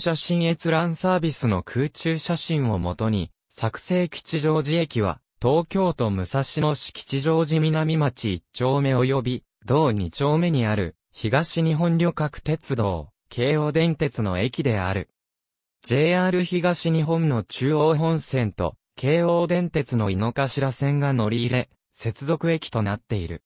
写真閲覧サービスの空中写真をもとに、作成吉祥寺駅は、東京都武蔵野市吉祥寺南町1丁目及び、同2丁目にある、東日本旅客鉄道、京王電鉄の駅である。JR 東日本の中央本線と、京王電鉄の井の頭線が乗り入れ、接続駅となっている。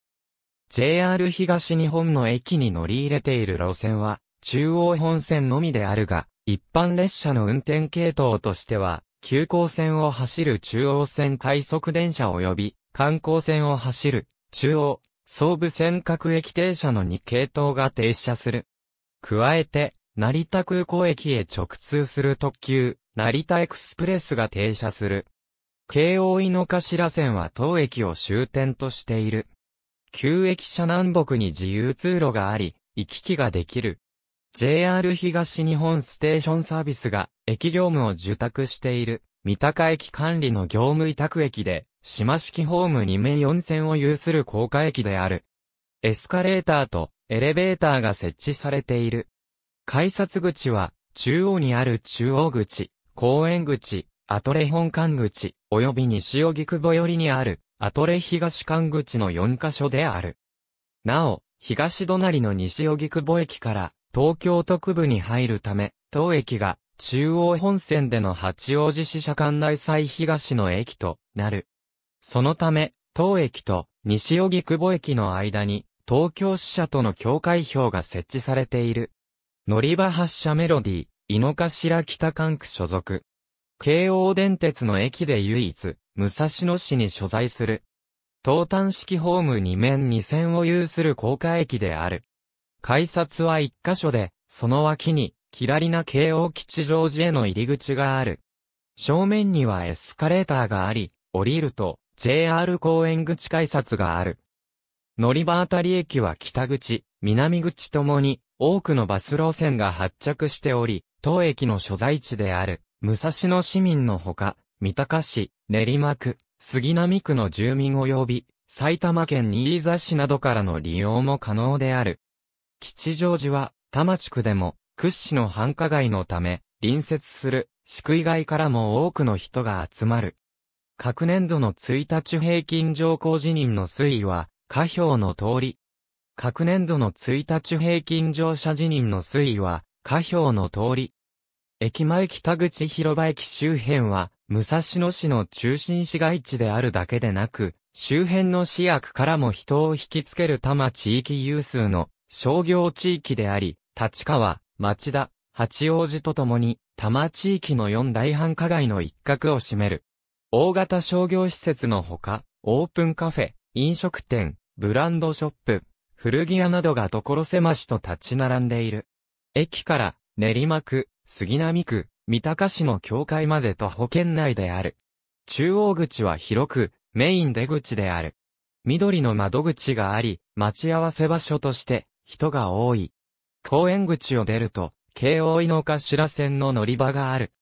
JR 東日本の駅に乗り入れている路線は、中央本線のみであるが、一般列車の運転系統としては、急行線を走る中央線快速電車及び、観光線を走る、中央、総武線各駅停車の2系統が停車する。加えて、成田空港駅へ直通する特急、成田エクスプレスが停車する。京王井の頭線は当駅を終点としている。旧駅舎南北に自由通路があり、行き来ができる。JR 東日本ステーションサービスが駅業務を受託している三鷹駅管理の業務委託駅で島式ホーム2面4線を有する高架駅である。エスカレーターとエレベーターが設置されている。改札口は中央にある中央口、公園口、アトレ本館口、及び西荻窪寄りにあるアトレ東館口の4カ所である。なお、東隣の西荻窪駅から東京特部に入るため、当駅が中央本線での八王子支社館内最東の駅となる。そのため、当駅と西荻窪駅の間に東京支社との境界標が設置されている。乗り場発車メロディー、井の頭北管区所属。京王電鉄の駅で唯一、武蔵野市に所在する。東端式ホーム2面2線を有する高架駅である。改札は一箇所で、その脇に、キラリナ京王吉祥寺への入り口がある。正面にはエスカレーターがあり、降りると、JR 公園口改札がある。乗り場あたり駅は北口、南口ともに、多くのバス路線が発着しており、当駅の所在地である、武蔵野市民のほか、三鷹市、練馬区、杉並区の住民及び、埼玉県新座市などからの利用も可能である。吉祥寺は、多摩地区でも、屈指の繁華街のため、隣接する、宿区以外からも多くの人が集まる。各年度の1日平均上高辞任の推移は、下表の通り。各年度の1日平均乗車辞任の推移は、下表の通り。駅前北口広場駅周辺は、武蔵野市の中心市街地であるだけでなく、周辺の市役からも人を引きつける多摩地域有数の商業地域であり、立川、町田、八王子とともに、多摩地域の四大繁華街の一角を占める。大型商業施設のほか、オープンカフェ、飲食店、ブランドショップ、古着屋などが所狭しと立ち並んでいる。駅から練馬区、杉並区、三鷹市の境界まで徒歩圏内である。中央口は広く、メイン出口である。緑の窓口があり、待ち合わせ場所として、人が多い。公園口を出ると、京王井の頭線の乗り場がある。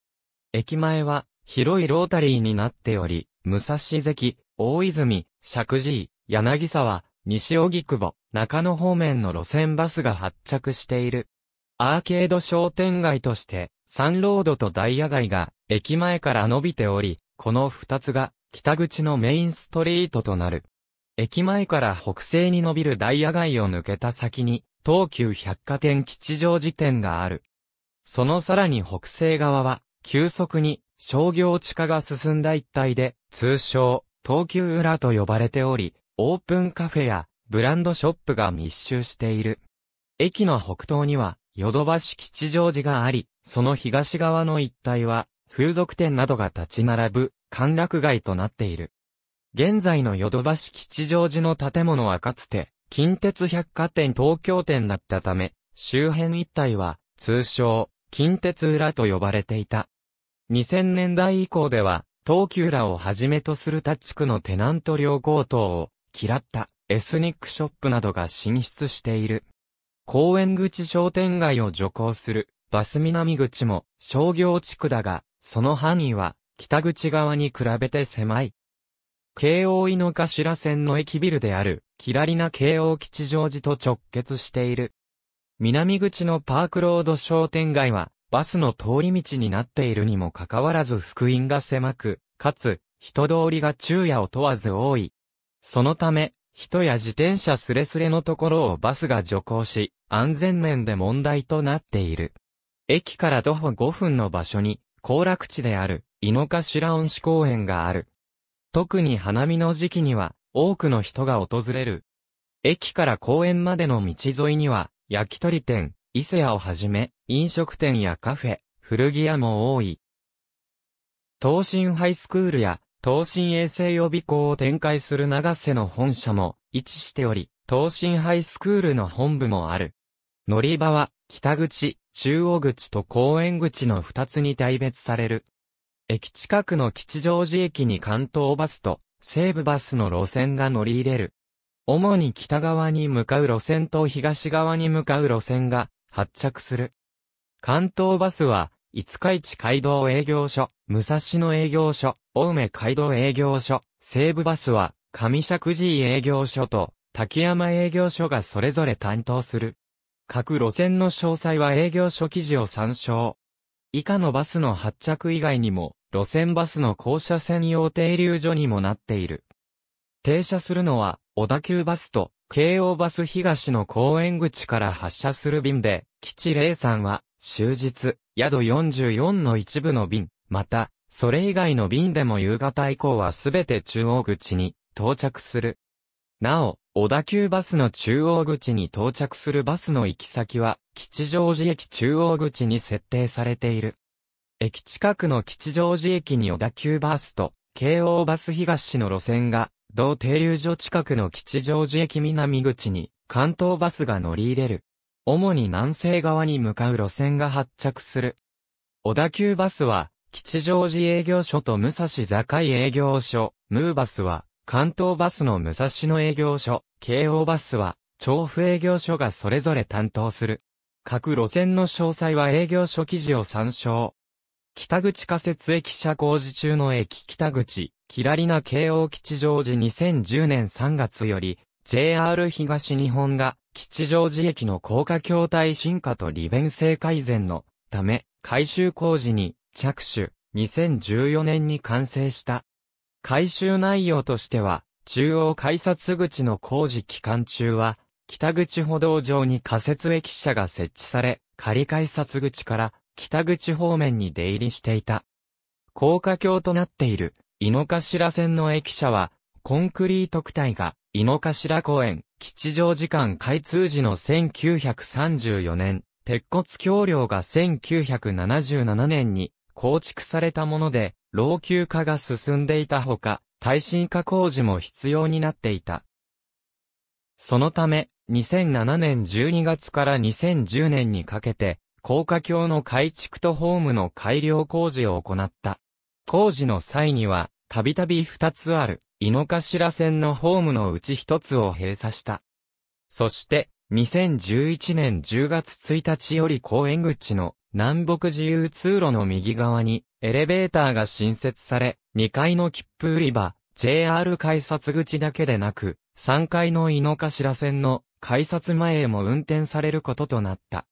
駅前は、広いロータリーになっており、武蔵関、大泉、石神井、柳沢、西荻窪、中野方面の路線バスが発着している。アーケード商店街として、サンロードとダイヤ街が駅前から伸びており、この二つが北口のメインストリートとなる。駅前から北西に伸びるダイヤ街を抜けた先に、東急百貨店吉祥寺店がある。そのさらに北西側は、急速に商業地下が進んだ一帯で、通称、東急裏と呼ばれており、オープンカフェやブランドショップが密集している。駅の北東には、ヨドバシ吉祥寺があり、その東側の一帯は、風俗店などが立ち並ぶ、歓楽街となっている。現在のヨドバシ吉祥寺の建物はかつて、近鉄百貨店東京店だったため、周辺一帯は、通称、近鉄裏と呼ばれていた。2000年代以降では、東急らをはじめとする他地区のテナント料高等を嫌ったエスニックショップなどが進出している。公園口商店街を徐行するバス南口も商業地区だが、その範囲は北口側に比べて狭い。京王井の頭線の駅ビルである、キラリナ京王吉祥寺と直結している。南口のパークロード商店街は、バスの通り道になっているにもかかわらず福音が狭く、かつ、人通りが昼夜を問わず多い。そのため、人や自転車すれすれのところをバスが徐行し、安全面で問題となっている。駅から徒歩5分の場所に、行楽地である、井の頭恩師公園がある。特に花見の時期には多くの人が訪れる。駅から公園までの道沿いには、焼き鳥店、伊勢屋をはじめ、飲食店やカフェ、古着屋も多い。東進ハイスクールや、東進衛生予備校を展開する長瀬の本社も位置しており、東進ハイスクールの本部もある。乗り場は、北口、中央口と公園口の二つに大別される。駅近くの吉祥寺駅に関東バスと西武バスの路線が乗り入れる。主に北側に向かう路線と東側に向かう路線が発着する。関東バスは、五日市街道営業所、武蔵野営業所、青梅街道営業所、西武バスは、上石寺井営業所と、滝山営業所がそれぞれ担当する。各路線の詳細は営業所記事を参照。以下のバスの発着以外にも、路線バスの降車専用停留所にもなっている。停車するのは、小田急バスと、京王バス東の公園口から発車する便で、基地さんは、終日、宿44の一部の便、また、それ以外の便でも夕方以降はすべて中央口に到着する。なお、小田急バスの中央口に到着するバスの行き先は、吉祥寺駅中央口に設定されている。駅近くの吉祥寺駅に小田急バースと、京王バス東の路線が、同停留所近くの吉祥寺駅南口に、関東バスが乗り入れる。主に南西側に向かう路線が発着する。小田急バスは、吉祥寺営業所と武蔵境営業所、ムーバスは、関東バスの武蔵野営業所、京王バスは、調布営業所がそれぞれ担当する。各路線の詳細は営業所記事を参照。北口仮設駅舎工事中の駅北口、キラリナ京王吉祥寺2010年3月より、JR 東日本が吉祥寺駅の高架橋体進化と利便性改善のため、改修工事に着手、2014年に完成した。改修内容としては、中央改札口の工事期間中は、北口歩道上に仮設駅舎が設置され、仮改札口から北口方面に出入りしていた。高架橋となっている、井の頭線の駅舎は、コンクリート区体が、井の頭公園、吉祥寺間開通時の1934年、鉄骨橋梁が1977年に構築されたもので、老朽化が進んでいたほか、耐震化工事も必要になっていた。そのため、2007年12月から2010年にかけて、高架橋の改築とホームの改良工事を行った。工事の際には、たびたび二つある、井の頭線のホームのうち一つを閉鎖した。そして、2011年10月1日より公園口の南北自由通路の右側にエレベーターが新設され、2階の切符売り場、JR 改札口だけでなく、3階の井の頭線の改札前へも運転されることとなった。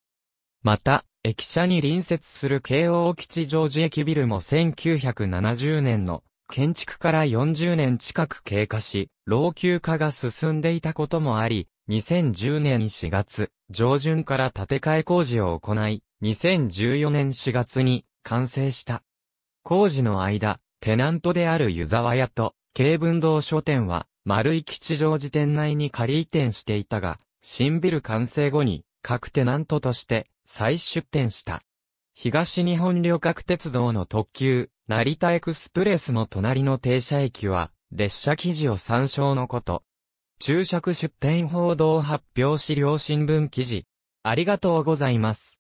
また、駅舎に隣接する京王吉祥寺駅ビルも1970年の建築から40年近く経過し、老朽化が進んでいたこともあり、2010年4月上旬から建て替え工事を行い、2014年4月に完成した。工事の間、テナントである湯沢屋と、京文堂書店は、丸井吉祥寺店内に仮移転していたが、新ビル完成後に、各テナントとして、再出展した。東日本旅客鉄道の特急、成田エクスプレスの隣の停車駅は、列車記事を参照のこと。注釈出展報道発表資料新聞記事。ありがとうございます。